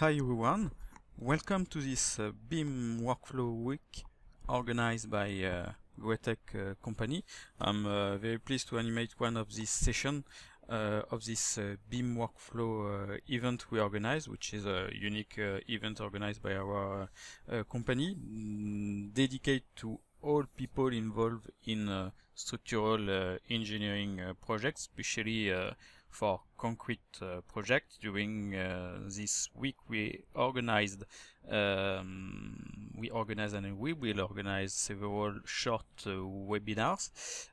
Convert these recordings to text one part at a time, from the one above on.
Hi everyone, welcome to this uh, BIM workflow week organized by uh, uh, company. I'm uh, very pleased to animate one of these sessions uh, of this uh, BIM workflow uh, event we organize, which is a unique event organized by our company mm, dedicated to all people involved in structural engineering projects, especially for concrete uh, projects. During uh, this week, we organized um, we organized and we will organize several short uh, webinars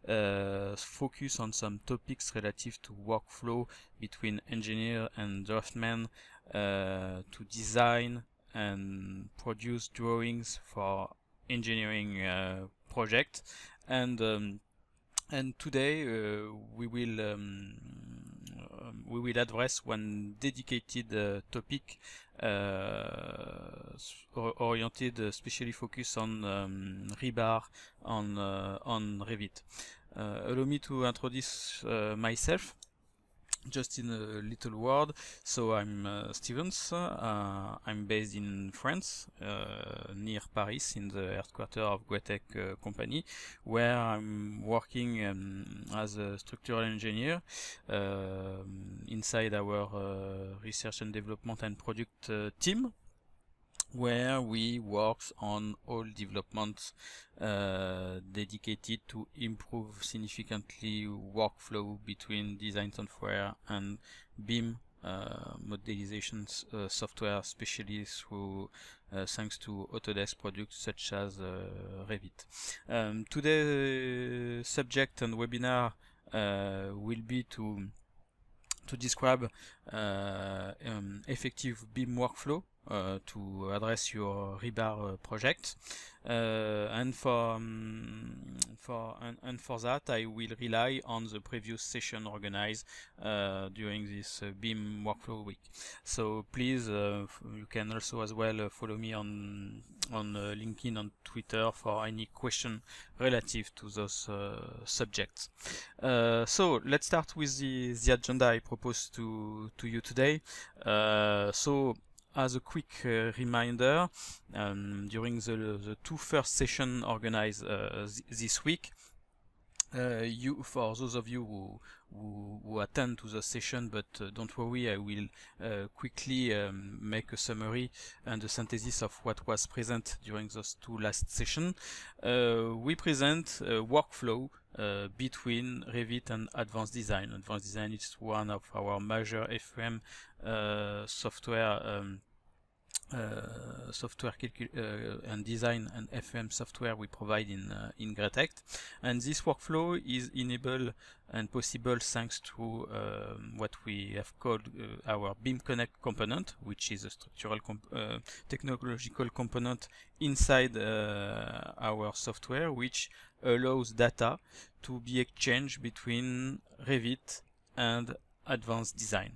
uh, focus on some topics relative to workflow between engineer and draftman, uh, to design and produce drawings for engineering uh, project and um, and today we will um, Euh, we will address one dedicated uh, topic euh, oriented specially focused on um, rebar on on Revit. allow me to introduce myself. just in a uh, little word, so I'm uh, Stevens. Uh, I'm based in France, uh, near Paris, in the headquarters of Guatec uh, company, where I'm working um, as a structural engineer um, inside our uh, research and development and product team where we worked on all developments uh, dedicated to improve significantly workflow between design software and BIM uh, modelization uh, software, especially through uh, thanks to Autodesk products such as uh, Revit. Um, today's subject and webinar uh, will be to to describe uh, um, effective BIM workflow uh, to address your rebar uh, project. Uh, and for um, for and, and, for that, I will rely on the previous session organized during this Beam workflow week. So please, you can also as well follow me on on LinkedIn, on Twitter for any question relative to those subjects. so let's start with the the agenda I propose to to you today. Uh, so as a quick uh, reminder, um, during the, the two first sessions organized uh, th this week, uh, you, for those of you who, who, who attend to the session, but uh, don't worry, I will uh, quickly um, make a summary and a synthesis of what was present during those two last sessions. Uh, we present a workflow uh, between Revit and Advanced Design. Advanced Design is one of our major FRM uh, software um, uh, software uh, and design and FM software we provide in uh, in Gretect. And this workflow is enabled and possible thanks to um, what we have called uh, our Beam Connect component, which is a structural comp uh, technological component inside uh, our software, which allows data to be exchanged between Revit and advanced design.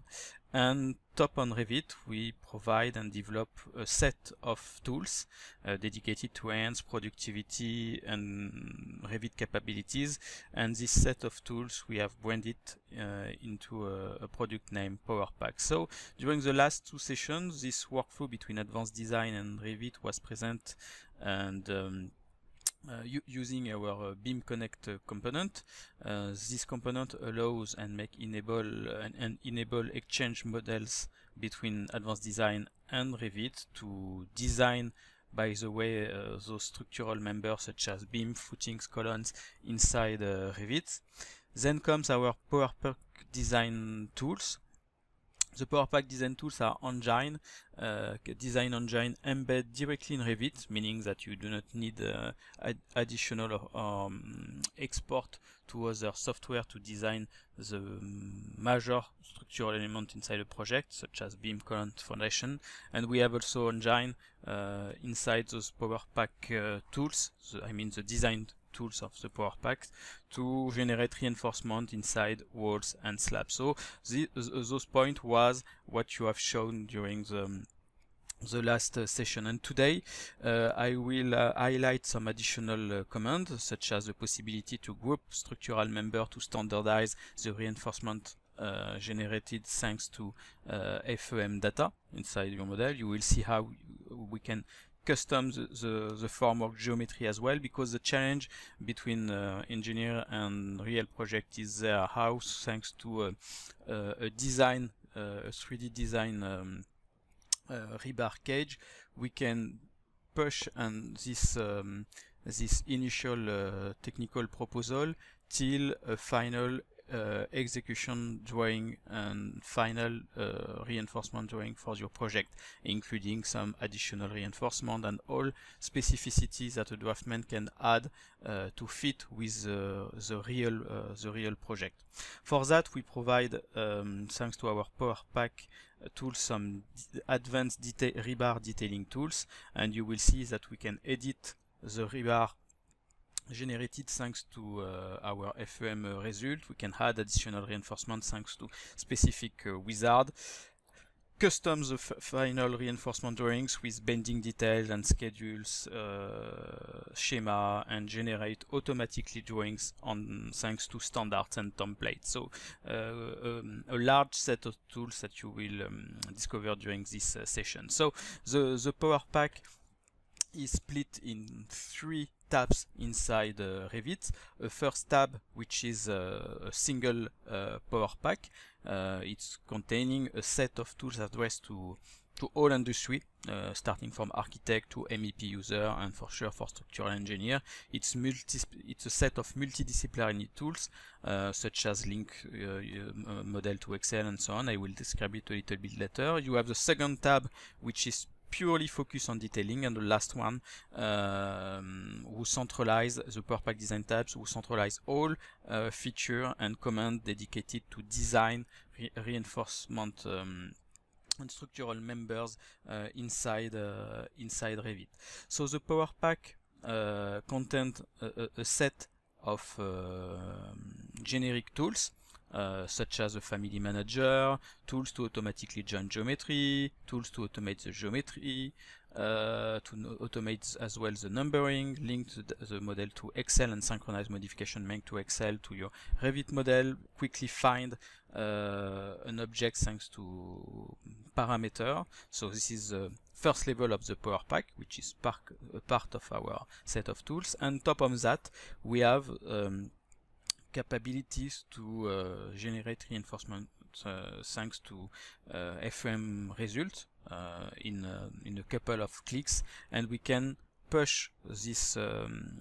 And top on Revit, we provide and develop a set of tools uh, dedicated to enhance productivity and Revit capabilities. And this set of tools we have branded uh, into a, a, product named PowerPack. So during the last two sessions, this workflow between advanced design and Revit was present and um, uh, using our uh, beam connect uh, component uh, this component allows and make enable uh, and, and, enable exchange models between advanced design and revit to design by the way uh, those structural members such as beam footings columns inside revit then comes our power perk design tools the Power Pack design tools are engine, uh, design engine embed directly in Revit, meaning that you do not need uh, ad additional um, export to other software to design the major structural element inside a project, such as beam, column, foundation. And we have also engine uh, inside those Power Pack uh, tools, I mean the design tools of the Power to generate reinforcement inside walls and slabs. So the, those point was what you have shown during the the last uh, session and today uh, I will uh, highlight some additional uh, commands such as the possibility to group structural member to standardize the reinforcement uh, generated thanks to uh, FEM data inside your model. You will see how we can custom the, the, the, form of geometry as well because the challenge between uh, engineer and real project is their house thanks to a, uh, uh, a design uh, a 3d design um, rebar cage we can push and this um, this initial technical proposal till a final uh, execution drawing and final uh, reinforcement drawing for your project, including some additional reinforcement and all specificities that a draftman can add uh, to fit with the real uh, the real project. For that, we provide, um, thanks to our Power Pack tools, some advanced rebar detailing tools, and you will see that we can edit the rebar generated thanks to uh, our FEM uh, result. We can add additional reinforcement thanks to specific uh, wizard. Custom the uh, final reinforcement drawings with bending details and schedules, uh, schema, and generate automatically drawings on thanks to standards and templates. So uh, um, a large set of tools that you will um, discover during this session. So the, the Power Pack is split in three tabs inside uh, Revit. A first tab, which is uh, a single uh, Power Pack. it's containing a set of tools addressed to to all industry, uh, starting from architect to MEP user and for sure for structural engineer. It's multi it's a set of multidisciplinary tools uh, such as link uh, model to Excel and so on. I will describe it a little bit later. You have the second tab which is purely focus on detailing and the last one uh, who centralize the Power Pack design types who centralize all uh, feature and command dedicated to design reinforcement um, and structural members uh, inside uh, inside Revit. So the power pack uh, contains a, a, set of um, generic tools Euh, such as the family manager, tools to automatically join geometry, tools to automate the geometry, uh, to automate as well the numbering, link the, the, model to Excel and synchronize modification made to Excel to your Revit model, quickly find uh, an object thanks to parameter. So this is the first level of the Power Pack, which is part, part of our set of tools. And top of that, we have um, capabilities to uh, generate reinforcement uh, thanks to uh, FM results in in a couple of clicks, and we can push this um,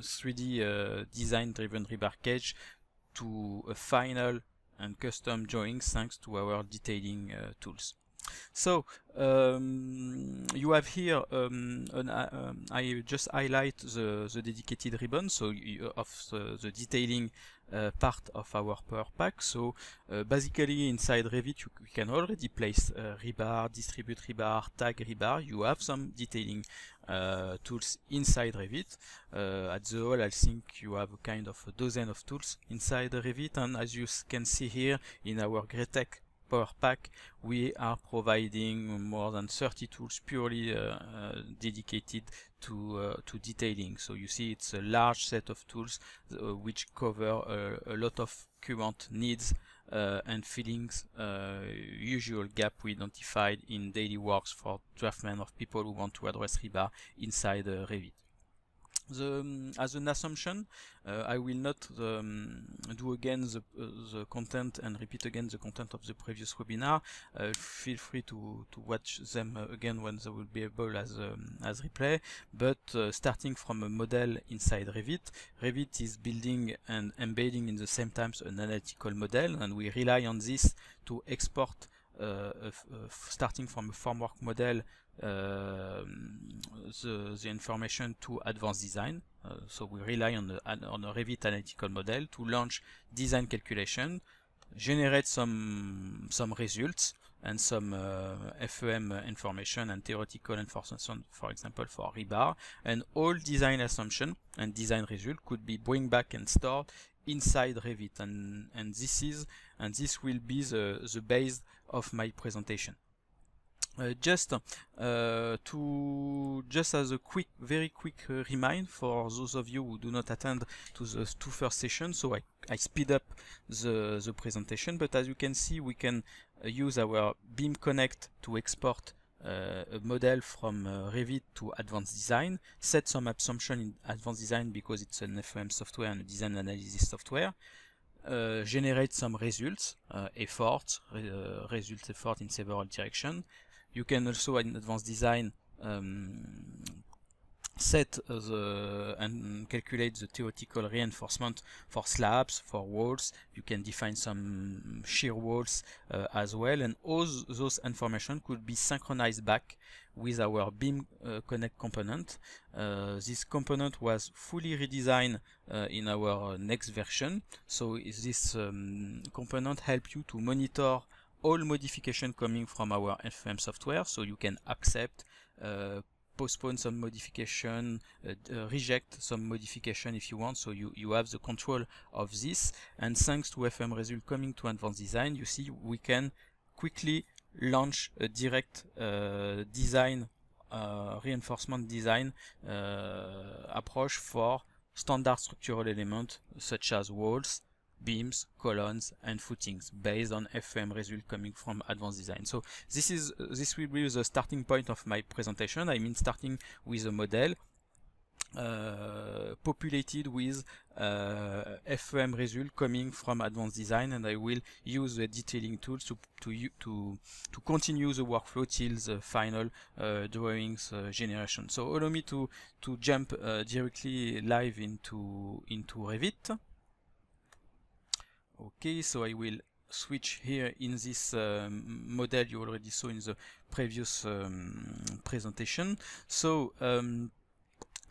3D design-driven rebar cage to a final and custom drawing thanks to our detailing uh, tools. So um, you have here, um, an, uh, um, I just highlight the, the dedicated ribbon, so you, uh, of the, the detailing uh, part of our power pack. So uh, basically inside Revit you, you can already place uh, rebar, distribute rebar, tag rebar. You have some detailing uh, tools inside Revit. at the whole I think you have a kind of a dozen of tools inside Revit and as you can see here in our Gretech Power Pack, we are providing more than 30 tools purely uh, uh, dedicated to uh, to detailing. So you see, it's a large set of tools uh, which cover uh, a lot of current needs uh, and feelings, usual gap we identified in daily works for draftmen of people who want to address Riba inside Revit the, um, as an assumption uh, I will not um, do again the, uh, the content and repeat again the content of the previous webinar uh, feel free to, to watch them uh, again when they will be able as, um, as replay but uh, starting from a model inside Revit Revit is building and embedding in the same time an analytical model and we rely on this to export uh, starting from a formwork model uh, the, the information to advanced design. Uh, so we rely on the, on a Revit analytical model to launch design calculation, generate some some results and some uh, FEM information and theoretical information, for example, for rebar. And all design assumption and design result could be bring back and stored inside Revit. And, and this is and this will be the, the base of my presentation. Uh, just uh, to just as a quick very quick uh, remind for those of you who do not attend to the two first sessions so I, I speed up the, the presentation but as you can see we can uh, use our beam connect to export uh, a model from uh, Revit to Advanced Design, set some assumption in Advanced Design because it's an FOM software and a design analysis software, generate some results, efforts, results effort in several directions, you can also in advanced design um, set uh, the and calculate the theoretical reinforcement for slabs, for walls. You can define some shear walls uh, as well, and all those information could be synchronized back with our beam uh, connect component. Uh, this component was fully redesigned uh, in our next version, so this um, component help you to monitor all modification coming from our FM software, so you can accept, uh, postpone some modification, uh, uh, reject some modification if you want, so you, you have the control of this. And thanks to FM Result coming to Advanced Design, you see we can quickly launch a direct uh, design, uh, reinforcement design uh, approach for standard structural elements such as walls, beams, columns, and footings based on FM result coming from advanced design. So this is this will be the starting point of my presentation. I mean starting with a model uh, populated with uh, FM result coming from advanced design and I will use the detailing tools to to to, to continue the workflow till the final uh, drawings uh, generation. So allow me to to jump uh, directly live into into Revit okay so I will switch here in this uh, model you already saw in the previous um, presentation so um,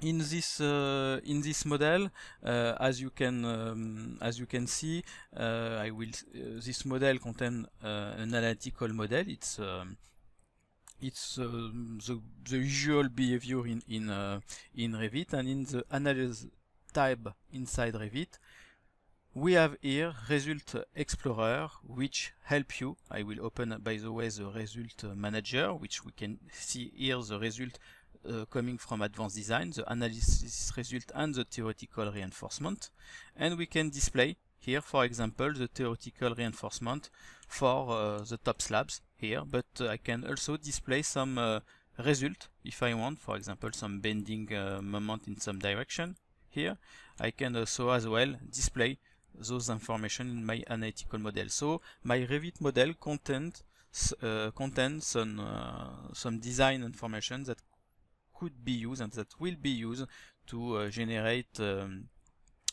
in this uh, in this model uh, as you can um, as you can see uh, I will uh, this model contain uh, an analytical model it's um, it's the, the usual behavior in in in Revit and in the analysis tab inside Revit we have here Result Explorer, which help you. I will open, by the way, the Result Manager, which we can see here the result uh, coming from advanced design, the analysis result and the theoretical reinforcement. And we can display here, for example, the theoretical reinforcement for uh, the top slabs here, but uh, I can also display some uh, result if I want, for example, some bending uh, moment in some direction here. I can also as well display those information in my analytical model. So my Revit model content, uh, contains some, uh, some design information that could be used and that will be used to uh, generate um,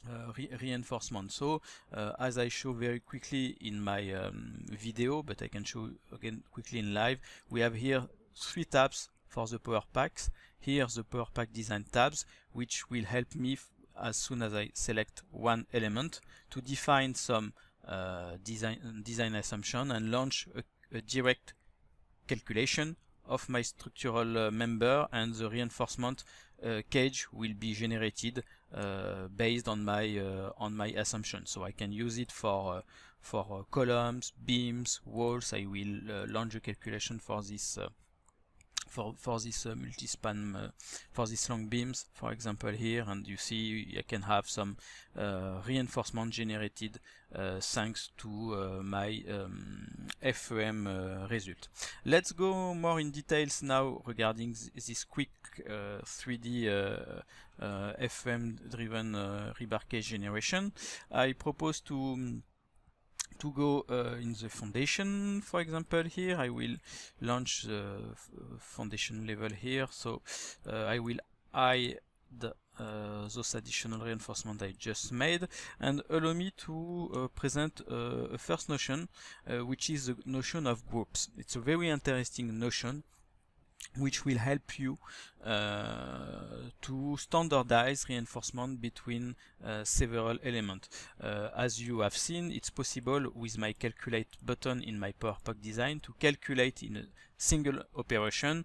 uh, re reinforcement. So uh, as I show very quickly in my um, video, but I can show again quickly in live, we have here three tabs for the power packs. Here the power pack design tabs, which will help me as soon as I select one element to define some uh, design, design assumption and launch a, a, direct calculation of my structural uh, member and the reinforcement uh, cage will be generated uh, based on my uh, on my assumption so I can use it for uh, for columns beams walls I will launch a calculation for this for, for this uh, multi-span, uh, for this long beams, for example here, and you see I can have some uh, reinforcement generated uh, thanks to uh, my um, FEM uh, result. Let's go more in details now regarding this quick 3D FEM driven rebar case generation. I propose to um, to go uh, in the foundation for example here I will launch the foundation level here so uh, I will hide uh, those additional reinforcement I just made and allow me to uh, present uh, a first notion uh, which is the notion of groups it's a very interesting notion which will help you uh, to standardize reinforcement between uh, several elements. Uh, as you have seen, it's possible with my calculate button in my Power design to calculate in a single operation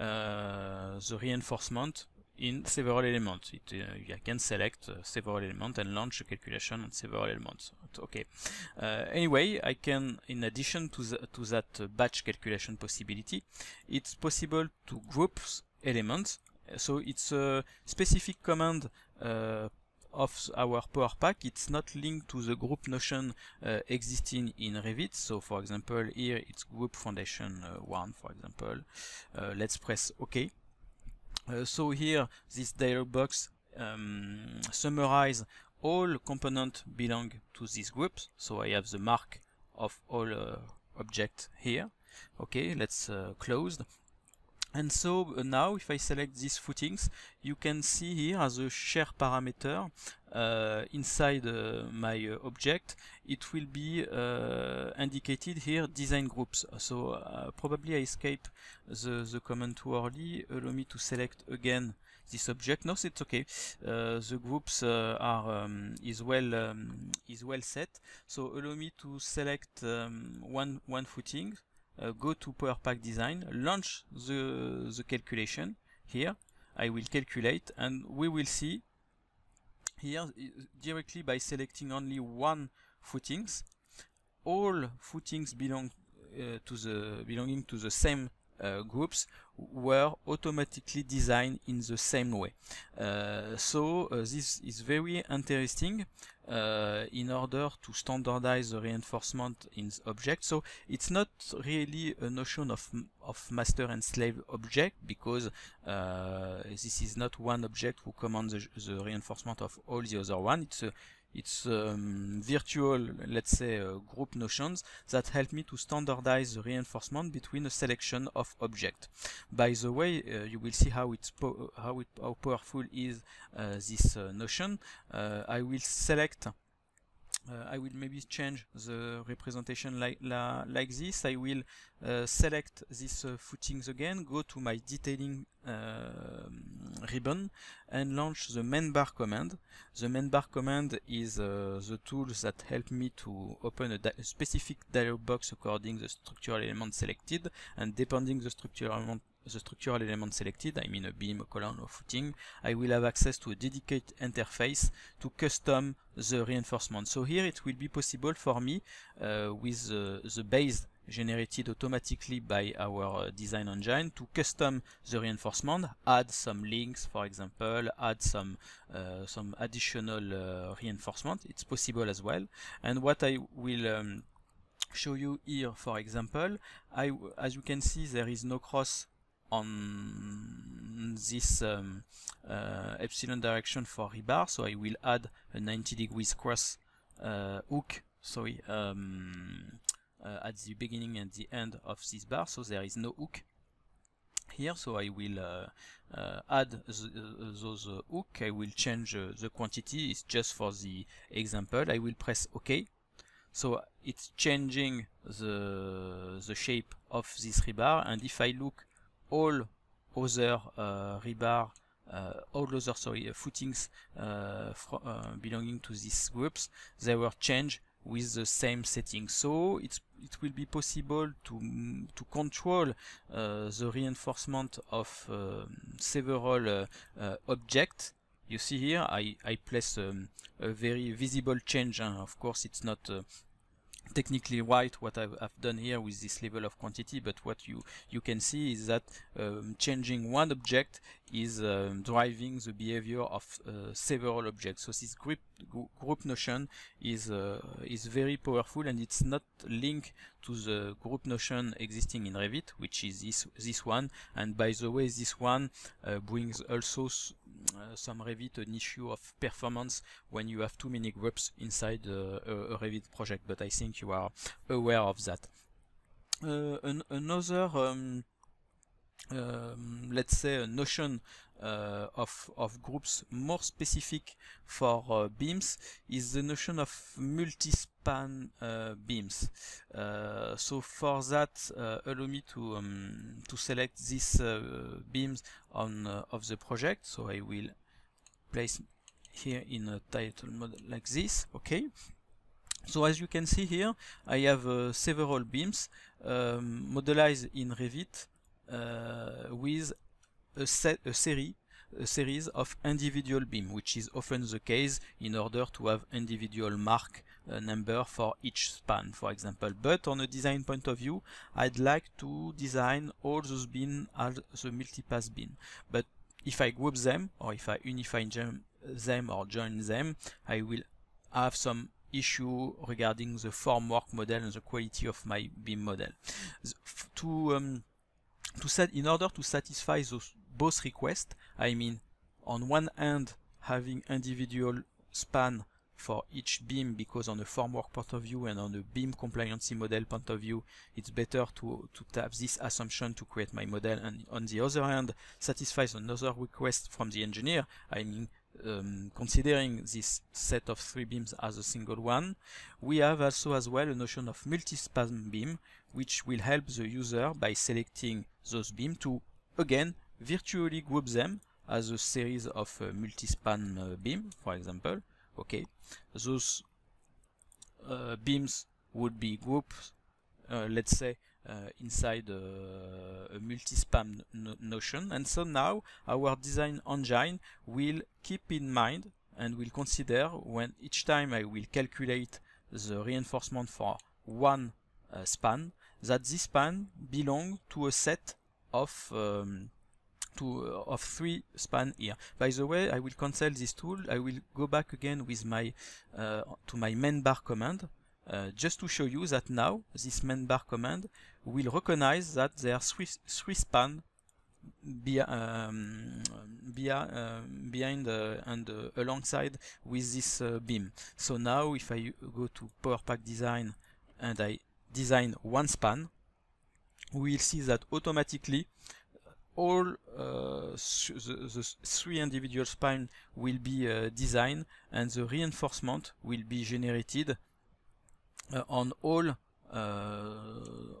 uh, the reinforcement in several elements. It, uh, you can select uh, several elements and launch a calculation on several elements. Okay. Uh, anyway, I can, in addition to, the, to that uh, batch calculation possibility, it's possible to group elements. So it's a specific command uh, of our power pack it's not linked to the group notion uh, existing in revit so for example here it's group foundation uh, 1 for example uh, let's press ok uh, so here this dialog box um, summarize all components belong to this group so I have the mark of all uh, object here okay let's uh, close and so uh, now if I select these footings you can see here as a share parameter uh, inside uh, my uh, object it will be indicated here design groups so probably I escape the, the command too early allow me to select again this object no it's okay the groups are um, is well um, is well set so allow me to select um, one one footing uh, go to Power Pack Design, launch the, the calculation here. I will calculate and we will see here directly by selecting only one footings all footings belong uh, to the belonging to the same uh, groups were automatically designed in the same way. Uh, so uh, this is very interesting uh, in order to standardize the reinforcement in the object. So it's not really a notion of, of master and slave object because uh, this is not one object who commands the, the reinforcement of all the other one. It's a its um, virtual, let's say, uh, group notions that help me to standardize the reinforcement between a selection of objects. By the way, uh, you will see how it's how it how powerful is uh, this uh, notion. Uh, I will select uh, I will maybe change the representation like, la, like this. I will uh, select these uh, footings again, go to my detailing um, ribbon and launch the bar command. The bar command is uh, the tool that help me to open a, a, specific dialog box according the structural element selected and depending the structural element the structural element selected, I mean a beam, a column, or footing, I will have access to a dedicated interface to custom the reinforcement. So here it will be possible for me uh, with the, the base generated automatically by our uh, design engine to custom the reinforcement, add some links for example, add some uh, some additional uh, reinforcement, it's possible as well. And what I will um, show you here for example, I, as you can see there is no cross on this um, uh, epsilon direction for rebar so I will add a 90 degrees cross uh, hook sorry um, uh, at the beginning and the end of this bar so there is no hook here so I will uh, uh, add th uh, those hook I will change the quantity it's just for the example I will press OK so it's changing the the shape of this rebar and if I look all other uh, rebar uh, all other sorry, uh, footings uh, belonging to these groups, they were changed with the same setting. So it's, it will be possible to, to control uh, the reinforcement of um, uh, several uh, objects. You see here, I, I place um, a very visible change. Of course, it's not technically right what I've, I've, done here with this level of quantity but what you you can see is that um, changing one object is um, driving the behavior of uh, several objects so this group group notion is uh, is very powerful and it's not linked to the group notion existing in Revit which is this this one and by the way this one uh, brings also uh, some Revit an issue of performance when you have too many groups inside uh, a, a Revit project, but I think you are aware of that. Uh, an, another um, um, let's say a notion uh, of, of groups more specific for uh, beams is the notion of multi-span uh, beams. so for that, allow me to um, to select these beams on of the project. So I will place here in a title mode like this okay so as you can see here I have uh, several beams um, modelized in Revit uh, with a, set, a series a series of individual beam, which is often the case in order to have individual mark uh, number for each span, for example. But on a design point of view, I'd like to design all those beams as the multipass beam. But if I group them, or if I unify them or join them, I will have some issue regarding the formwork model and the quality of my beam model. to um, to set in order to satisfy those both requests, I mean on one hand having individual span for each beam because on a formwork point of view and on a beam compliancy model point of view it's better to, to tap this assumption to create my model and on the other hand satisfies another request from the engineer I mean um, considering this set of three beams as a single one we have also as well a notion of multi-span beam which will help the user by selecting those beams to, again, virtually group them as a series of uh, multi-span uh, beam, for example. Okay, those uh, beams would be grouped, uh, let's say, uh, inside a, uh, a multi-span no notion. And so now our design engine will keep in mind and will consider when each time I will calculate the reinforcement for one span, that this span belong to a set of um, to uh, of three span here. By the way, I will cancel this tool. I will go back again with my uh, to my main bar command uh, just to show you that now this main bar command will recognize that there are three three span be, um, be, uh, um, behind uh, and uh, alongside with this uh, beam. So now if I go to Power Pack Design and I design one span, we'll see that automatically uh, all uh, the, the, three individual spans will be uh, designed and the reinforcement will be generated uh, on all uh,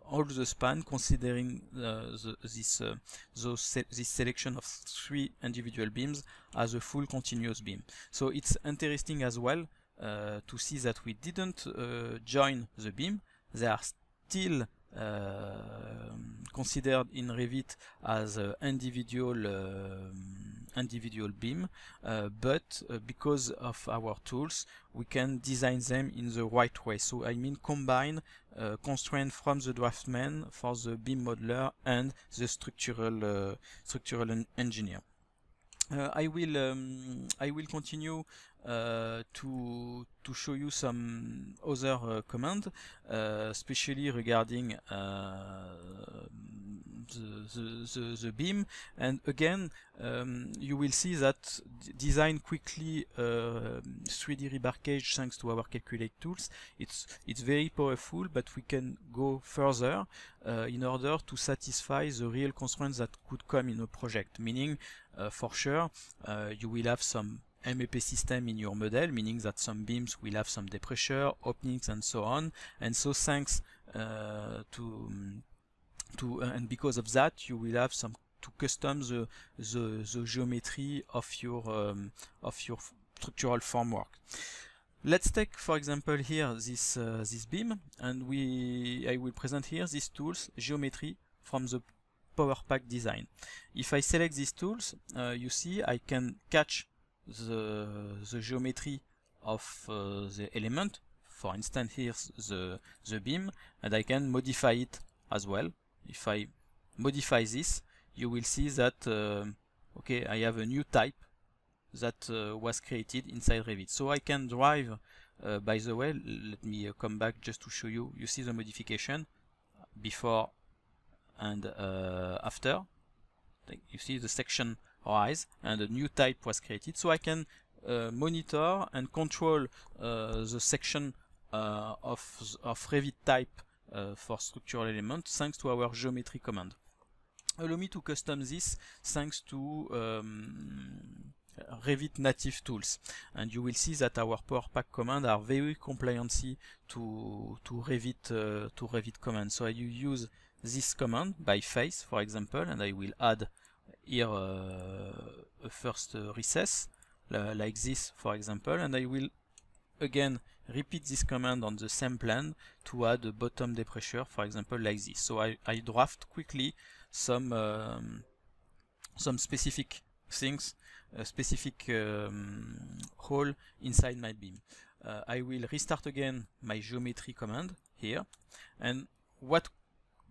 all the span considering uh, the, this those se this selection of three individual beams as a full continuous beam so it's interesting as well to see that we didn't join the beam they are still uh, considered in Revit as uh, individual uh, individual beam uh, but uh, because of our tools we can design them in the right way so I mean combine uh, constraint from the draftman for the beam modeler and the structural structural en engineer Euh, I will um, I will continue uh, to to show you some other uh, command, uh, especially regarding uh, the, the, the, beam and again um, you will see that design quickly uh, 3D rebarkage thanks to our calculate tools it's it's very powerful but we can go further uh, in order to satisfy the real constraints that could come in a project meaning uh, for sure uh, you will have some MEP system in your model, meaning that some beams will have some depressure, openings and so on. And so thanks uh, to, um, to uh, and because of that you will have some to custom the the, the geometry of your um, of your structural formwork. Let's take for example here this uh, this beam and we I will present here these tools geometry from the power pack design. If I select these tools, uh, you see I can catch the the geometry of uh, the element. For instance, here's the the beam, and I can modify it as well if I modify this you will see that uh, okay I have a new type that uh, was created inside Revit so I can drive uh, by the way let me come back just to show you you see the modification before and after you see the section rise and a new type was created so I can uh, monitor and control uh, the section uh, of, of Revit type Euh, for structural element, thanks to our geometry command. Allow me to custom this thanks to um, Revit native tools. And you will see that our Power Pack commands are very compliancy to to Revit uh, to Revit commands. So I use this command by face, for example, and I will add here uh, a first recess like this, for example, and I will again repeat this command on the same plan to add a bottom depressure, for example, like this. So I, I draft quickly some um, some specific things, a specific um, hole inside my beam. Uh, I will restart again my geometry command here, and what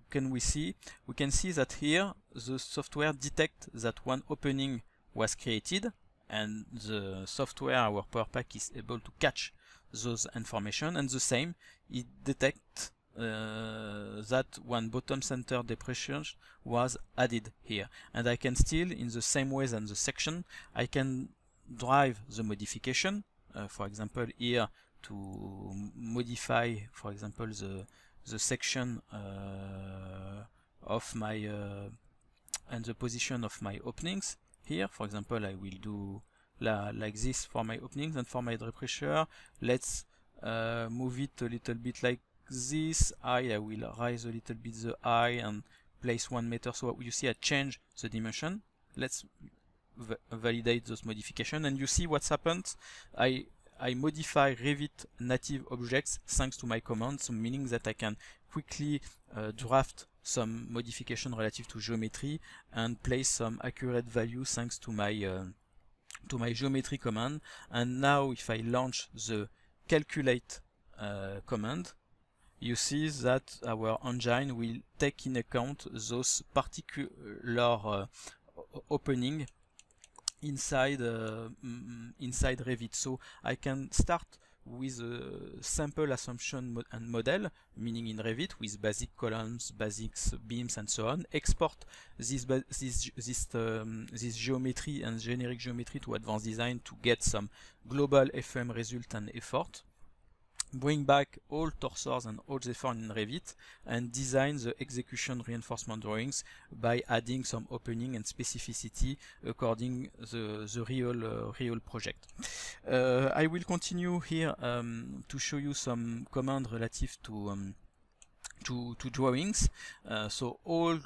can we see? We can see that here the software detects that one opening was created and the software, our power pack, is able to catch those information and the same it detects uh, that one bottom center depression was added here and I can still in the same way than the section I can drive the modification uh, for example here to modify for example the the section uh, of my uh, and the position of my openings here for example I will do la, like this for my openings and for my drip pressure. Let's uh, move it a little bit like this I will rise a little bit the eye and place one meter. So you see I change the dimension. Let's validate those modifications and you see what's happened. I I modify Revit native objects thanks to my commands, meaning that I can quickly uh, draft some modification relative to geometry and place some accurate values thanks to my uh, to my geometry command and now if I launch the calculate uh, command you see that our engine will take in account those particular uh, opening inside uh, inside Revit so I can start with a sample assumption mo and model, meaning in Revit with basic columns, basics, beams, and so on. Export this this this um, this geometry and generic geometry to advanced design to get some global FM result and effort bring back all torsors and all Zephyrn in Revit, and design the execution reinforcement drawings by adding some opening and specificity according the, the real, uh, real project. Uh, I will continue here um, to show you some commands relative to, um, to, to, drawings. Uh, so all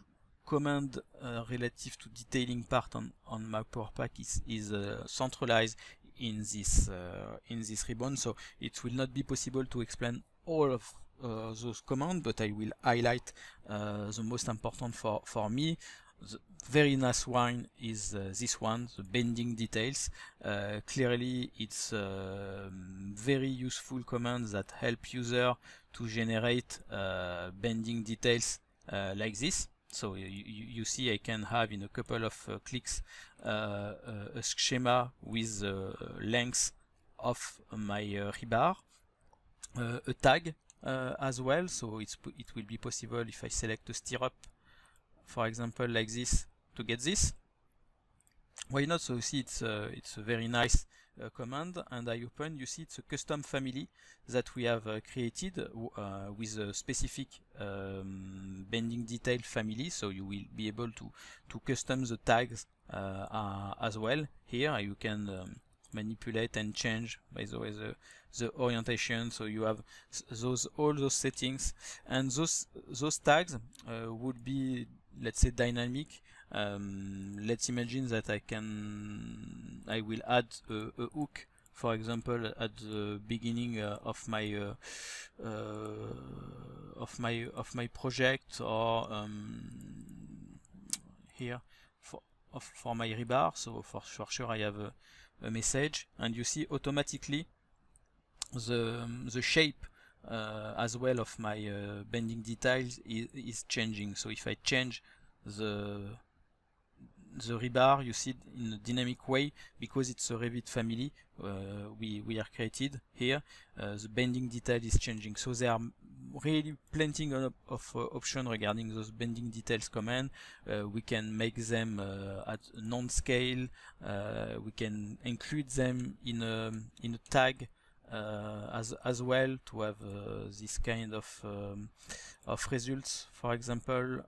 command uh, relative to detailing part on, on my power pack is, is uh, centralized in this uh, in this ribbon so it will not be possible to explain all of uh, those commands, but I will highlight uh, the most important for, for me. The very nice one is uh, this one, the bending details. Uh, clearly, it's a uh, very useful command that help user to generate bending details like this. So you, you, see I can have in a couple of uh, clicks uh, uh a schema with the uh, length of my uh, rebar, a tag as well, so it's, it will be possible if I select a stirrup, for example like this, to get this. Why not? So see it's, it's a very nice uh, command and I open, you see it's a custom family that we have uh, created uh, with a specific um, bending detail family so you will be able to, to custom the tags uh, uh, as well here you can um, manipulate and change by the way the, the orientation so you have those all those settings and those those tags would be let's say dynamic um, let's imagine that I can, I will add a, a hook, for example, at the beginning uh, of my uh, uh, of my of my project, or um, here for for my rebar. So for, for sure, I have a, a message, and you see automatically the the shape uh, as well of my uh, bending details is, is, changing. So if I change the the rebar you see in a dynamic way because it's a Revit family uh, we, we are created here uh, the bending detail is changing so there are really plenty of, of uh, options regarding those bending details command uh, we can make them uh, at non-scale uh, we can include them in a, in a tag as as well to have this kind of um, of results for example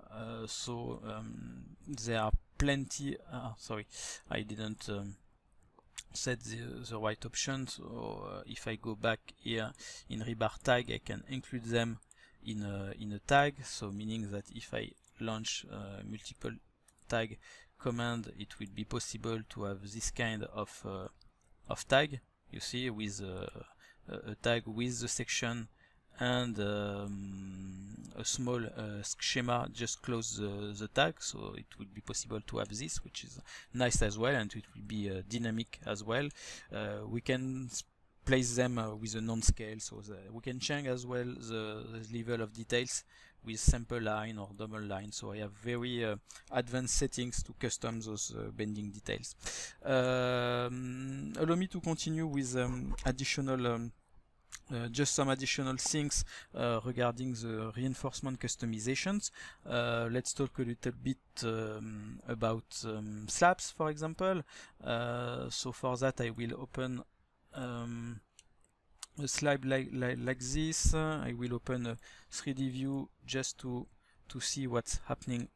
so um, there are plenty uh, sorry I didn't um, set the, the right option so uh, if I go back here in rebar tag I can include them in a, in a tag so meaning that if I launch uh, multiple tag command it will be possible to have this kind of uh, of tag you see with uh, a tag with the section and um, a small uh, schema just close the, the, tag so it would be possible to have this which is nice as well and it will be uh, dynamic as well uh, we can place them uh, with a non-scale so we can change as well the, the, level of details with sample line or double line so I have very uh, advanced settings to custom those uh, bending details um, allow me to continue with um, additional um, uh, just some additional things uh, regarding the reinforcement customizations. Uh, let's talk a little bit um, about um, slabs, for example. Uh, so for that, I will open um, a slab like, like, like this. I will open a 3D view just to to see what's happening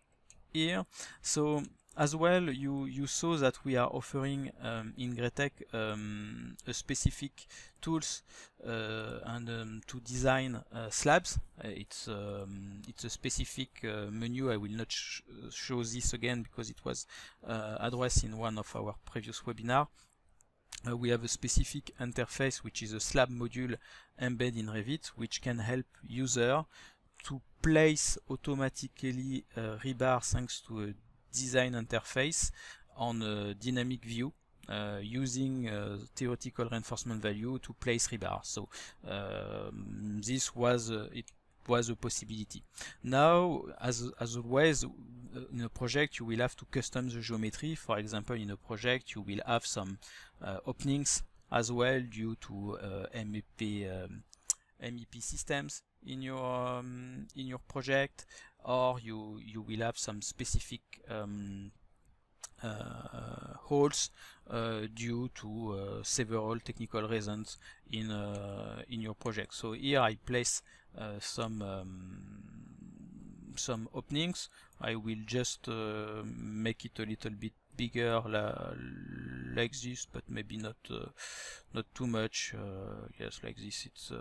here. So as well, you, you saw that we are offering um, in Gretech um, a specific tools uh, and um, to design uh, slabs. Uh, it's um, it's a specific uh, menu. I will not sh show this again because it was uh, addressed in one of our previous webinars. Uh, we have a specific interface which is a slab module embedded in Revit which can help user to place automatically rebar thanks to a design interface on a dynamic view uh, using uh, theoretical reinforcement value to place rebar. So um, this was it was a possibility. Now, as, as always, uh, in a project you will have to custom the geometry. For example, in a project you will have some uh, openings as well due to uh, MEP um, MEP systems in your um, in your project or you you will have some specific um, uh, holes uh, due to uh, several technical reasons in uh, in your project. So here I place uh, some um, some openings. I will just uh, make it a little bit bigger la like this, but maybe not not too much. yes, like this, it's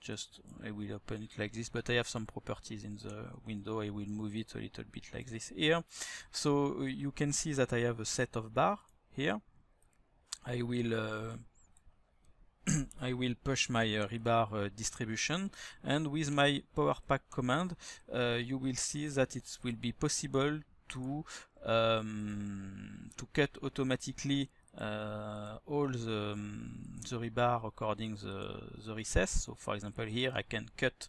just I will open it like this but I have some properties in the window I will move it a little bit like this here so uh, you can see that I have a set of bar here I will uh, I will push my uh, rebar uh, distribution and with my powerpack command uh, you will see that it will be possible to um, to cut automatically uh, all the, um, the rebar according the, the recess. So for example here I can cut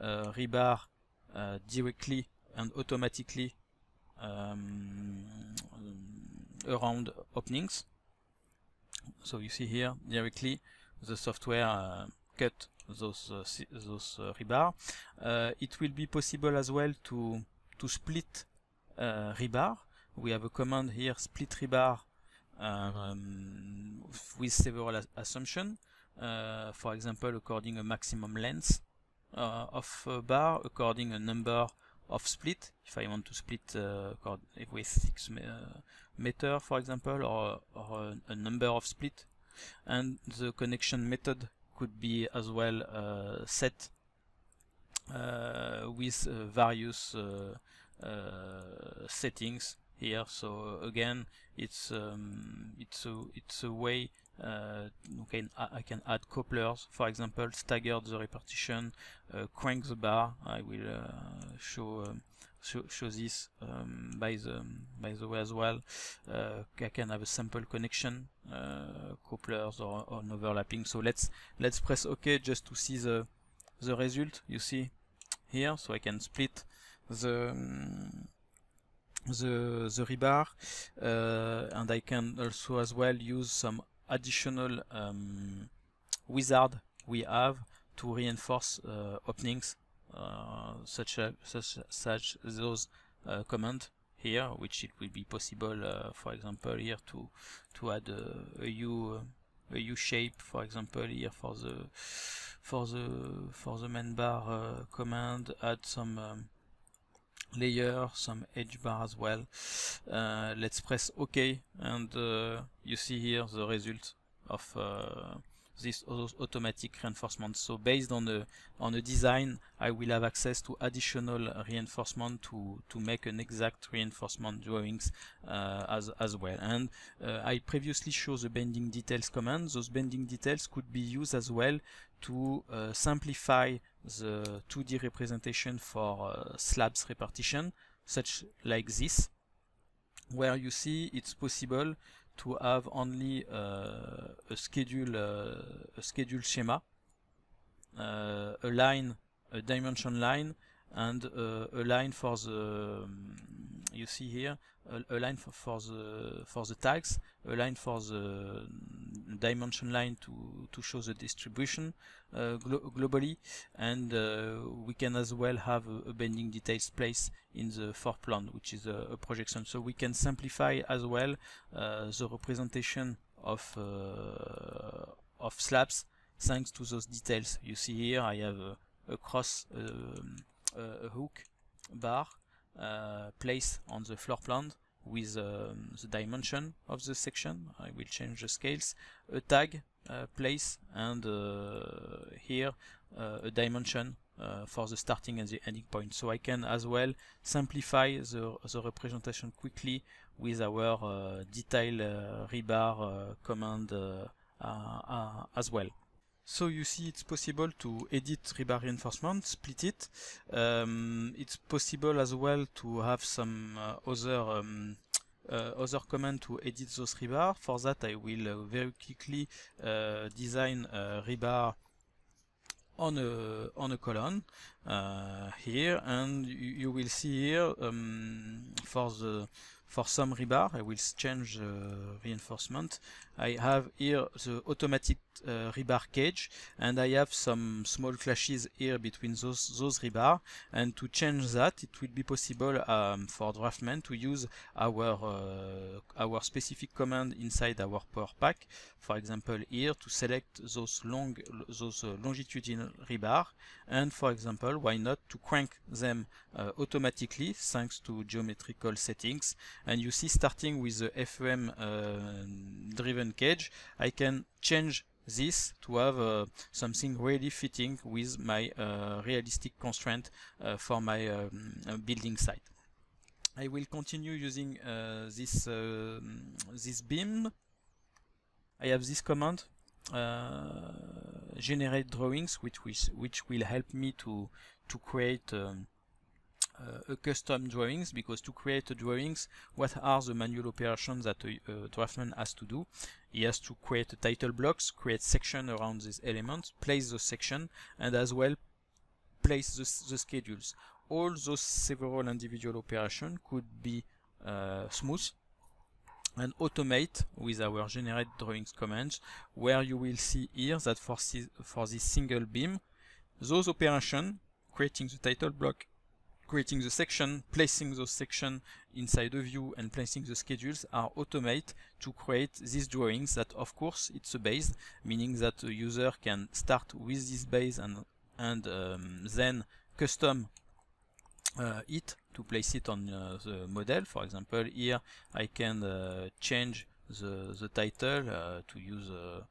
uh, rebar uh, directly and automatically um, um around openings. So you see here directly the software uh, cut those uh, those uh, rebar. it will be possible as well to to split rebar. We have a command here split rebar um, with several assumptions. Uh, for example, according a maximum length uh, of a bar, according a number of split, if I want to split with uh, 6 meter, for example, or, or a number of split. And the connection method could be as well uh, set uh, with uh, various settings here so uh, again it's um, it's a it's a way uh, okay, I can add couplers, for example, stagger the repartition, uh, crank the bar. I will uh, show, um, show, show this um, by the by the way as well. Uh, I can have a sample connection, uh, couplers or, or overlapping. So let's let's press OK just to see the the result. You see here, so I can split the um, the the rebar uh, and I can also as well use some additional um, wizard we have to reinforce uh, openings uh, such as such, such those commands here which it will be possible for example here to to add a U a U shape for example here for the for the for the main bar uh, command add some um, layer, some edge bar as well. Uh, let's press OK and uh, you see here the result of uh, this automatic reinforcement. So based on the on the design, I will have access to additional reinforcement to to make an exact reinforcement drawings uh, as as well. And uh, I previously showed the bending details command. Those bending details could be used as well to uh, simplify the 2D representation for uh, slabs repartition, such like this where you see it's possible to have only uh, a schedule uh, a schedule schema, uh, a line, a dimension line, and a line for the um, you see here a, a line for, for, the for the tags, a line for the mm, dimension line to to show the distribution uh, glo globally, and uh, we can as well have a, a, bending details place in the plan, which is a, a, projection. So we can simplify as well uh, the representation of uh, of slabs thanks to those details. You see here, I have a, cross um, a hook bar uh, place on the floor plan with um, the dimension of the section. I will change the scales, a tag uh, place and uh, here uh, a dimension uh, for the starting and the ending point. So I can as well simplify the, the representation quickly with our detail rebar command as well. So you see it's possible to edit rebar reinforcement, split it. Um, it's possible as well to have some uh, other um, uh, other command to edit those rebar. For that I will uh, very quickly uh, design a rebar on a on a column uh, here and you, you, will see here um, for the for some rebar I will change the reinforcement I have here the automatic uh, rebar cage and I have some small clashes here between those, those rebar and to change that it will be possible um, for Draftman to use our uh, our specific command inside our power pack for example here to select those long those uh, longitudinal rebar and for example why not to crank them uh, automatically thanks to geometrical settings and you see starting with the FEM uh, driven cage I can change this to have uh, something really fitting with my uh, realistic constraint uh, for my um, building site. I will continue using this this beam. I have this command generate drawings which, which, which will help me to to create um, uh, a custom drawings because to create a drawings what are the manual operations that a, a has to do he has to create a title blocks create section around these elements place the section and as well place the, the schedules all those several individual operations could be uh, smooth and automate with our generate drawings commands where you will see here that for, for this single beam those operations creating the title block creating the section, placing those section inside of view and placing the schedules are automate to create these drawings that of course it's a base, meaning that the user can start with this base and, and um, then custom uh, it to place it on uh, the model. For example, here I can uh, change the, the title uh, to use a,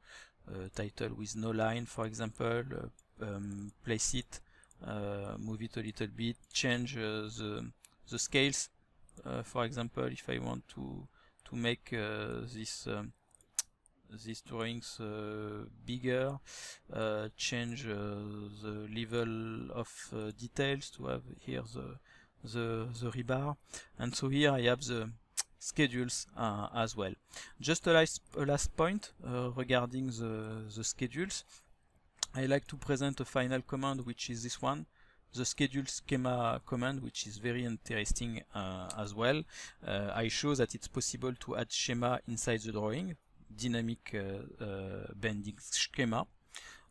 a, title with no line, for example, uh, um, place it uh, move it a little bit, change uh, the, the scales. Uh, for example, if I want to to make this um, these drawings uh, bigger, uh, change uh, the level of details to have here the, the, the rebar. And so here I have the schedules as well. Just a last, a last point regarding the, the schedules. I like to present a final command which is this one the schedule schema command which is very interesting uh, as well. Uh, I show that it's possible to add schema inside the drawing, dynamic uh, uh bending schema.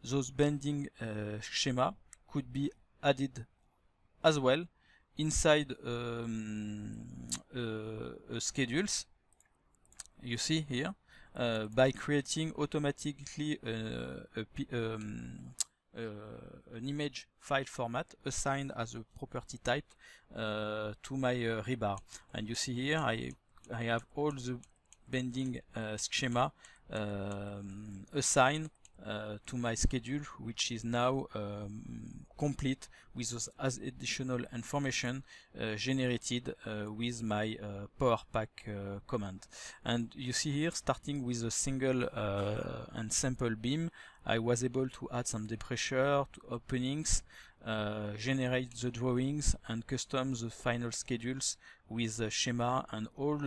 Those bending uh, schema could be added as well inside um, uh, schedules. You see here uh, by creating automatically a, um, uh, an image file format assigned as a property type uh, to my uh, rebar. And you see here, I, I have all the bending schema um, assigned uh, to my schedule which is now um, complete with those additional information uh, generated uh, with my uh, power pack uh, command and you see here starting with a single uh, and sample beam I was able to add some depressure to openings generate the drawings and custom the final schedules with schema and all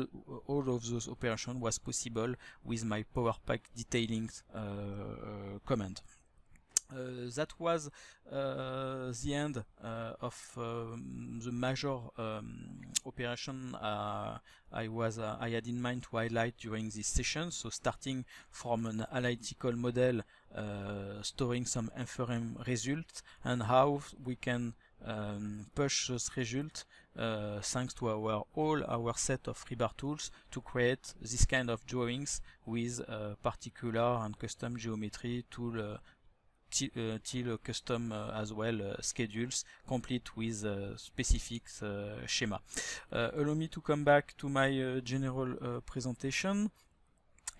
all of those operations was possible with my PowerPack detailing uh, uh, command. Uh, that was uh, the end uh, of um, the major um, operation uh, I was I had in mind to highlight during this session. So starting from an analytical model, storing some inference results, and how we can um, push those results uh, thanks to our all our set of rebar tools to create this kind of drawings with uh, particular and custom geometry tool uh, uh, till custom uh, as well schedules complete with specific schema. allow me to come back to my general presentation.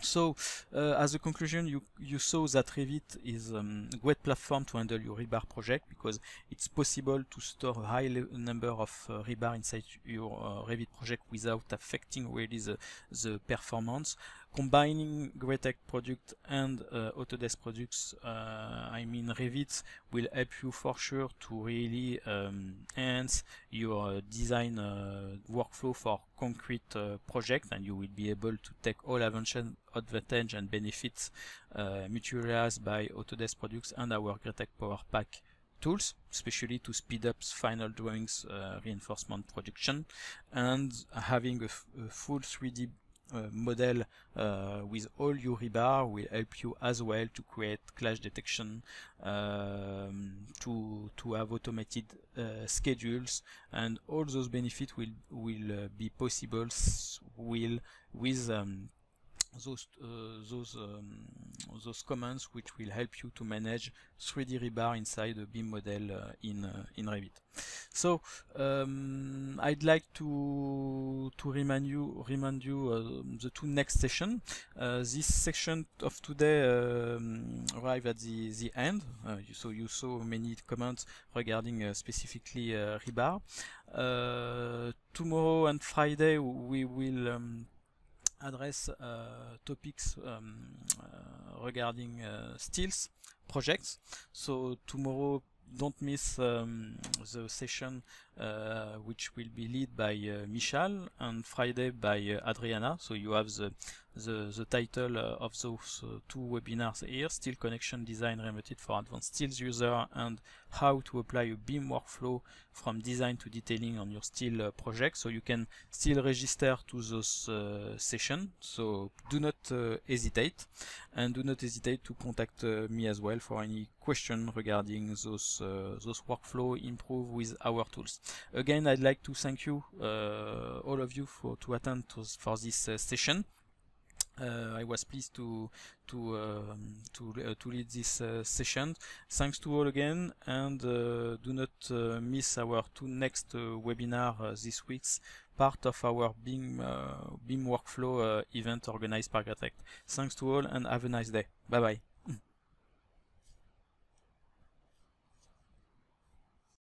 So, uh, as a conclusion, you, you saw that Revit is um, a great platform to handle your rebar project because it's possible to store a high number of uh, rebar inside your uh, Revit project without affecting really the, the performance combining Greatech product and uh, Autodesk products, uh, I mean Revit, will help you for sure to really um, enhance your design uh, workflow for concrete uh, projects and you will be able to take all advantage and benefits uh, materialized by Autodesk products and our Greatech Power Pack tools, especially to speed up final drawings uh, reinforcement production and having a full 3D uh, model uh, with all your rebar will help you as well to create clash detection um, to to have automated uh, schedules and all those benefits will will be possible will with um, those uh, those um, those commands which will help you to manage 3D rebar inside the BIM model uh, in uh, in Revit. So um, I'd like to to remind you remind you uh, the two next session. Uh, this section of today um, arrive at the the end. Uh, you, so you saw many comments regarding specifically rebar. tomorrow and Friday we will um, address euh, topics um, regarding stills projects. So tomorrow don't miss um, the session uh, which will be led by uh, Michal and Friday by uh, Adriana so you have the the, the title uh, of those uh, two webinars here, Steel Connection Design Remitted for Advanced Steels User and How to Apply a BIM Workflow from Design to Detailing on your steel uh, project. So you can still register to those sessions. so do not hesitate and do not hesitate to contact me as well for any question regarding those, those workflow improve with our tools. Again, I'd like to thank you, all of you, for to attend to, for this session. Uh, I was pleased to to um, to uh, to lead this uh, session. Thanks to all again, and uh, do not uh, miss our two next uh, webinar this week's part of our Beam Beam workflow event organized by Gatec. Thanks to all, and have a nice day. Bye bye.